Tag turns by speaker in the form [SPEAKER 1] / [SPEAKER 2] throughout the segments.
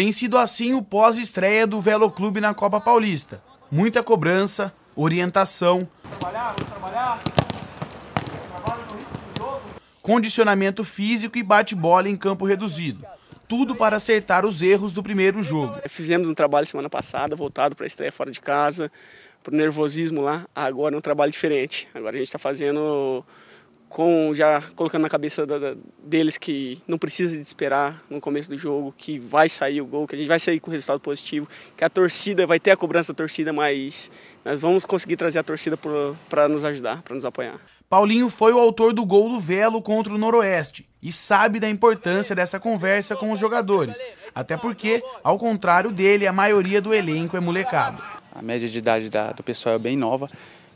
[SPEAKER 1] Tem sido assim o pós-estreia do Velo Clube na Copa Paulista. Muita cobrança, orientação.
[SPEAKER 2] Trabalhar, trabalhar.
[SPEAKER 1] Condicionamento físico e bate-bola em campo reduzido. Tudo para acertar os erros do primeiro jogo. Fizemos um trabalho semana passada voltado para a estreia fora de casa, para o
[SPEAKER 2] nervosismo lá. Agora é um trabalho diferente. Agora a gente está fazendo com já colocando na cabeça da, da, deles que não precisa de esperar no começo do jogo, que vai sair o gol, que a gente vai sair com resultado positivo, que a torcida vai ter a cobrança da torcida, mas nós vamos conseguir trazer a torcida para nos ajudar, para nos apoiar.
[SPEAKER 1] Paulinho foi o autor do gol do Velo contra o Noroeste e sabe da importância dessa conversa com os jogadores, até porque, ao contrário dele, a maioria do elenco é molecado.
[SPEAKER 3] A média de idade da, do pessoal é bem nova,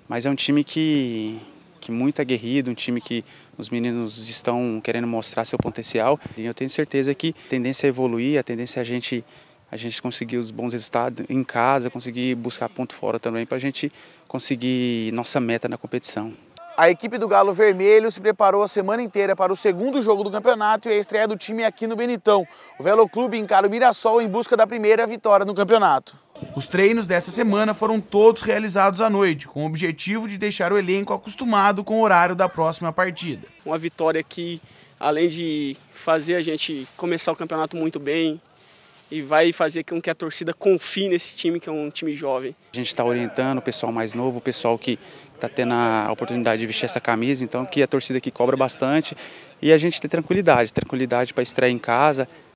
[SPEAKER 3] mas é um time que, que muito aguerrido, um time que os meninos estão querendo mostrar seu potencial. E eu tenho certeza que a tendência é evoluir, a tendência é a gente a gente conseguir os bons resultados em casa, conseguir buscar ponto fora também para a gente conseguir nossa meta na competição.
[SPEAKER 1] A equipe do Galo Vermelho se preparou a semana inteira para o segundo jogo do campeonato e a estreia do time aqui no Benitão. O Velo Clube encara o Mirassol em busca da primeira vitória no campeonato. Os treinos dessa semana foram todos realizados à noite, com o objetivo de deixar o elenco acostumado com o horário da próxima partida. Uma
[SPEAKER 2] vitória que, além de fazer a gente começar o campeonato muito bem, e vai fazer com que a torcida confie nesse time, que é um time jovem.
[SPEAKER 3] A gente está orientando o pessoal mais novo, o pessoal que está tendo a oportunidade de vestir essa camisa, então que a torcida aqui cobra bastante e a gente tem tranquilidade, tranquilidade para estrear em casa,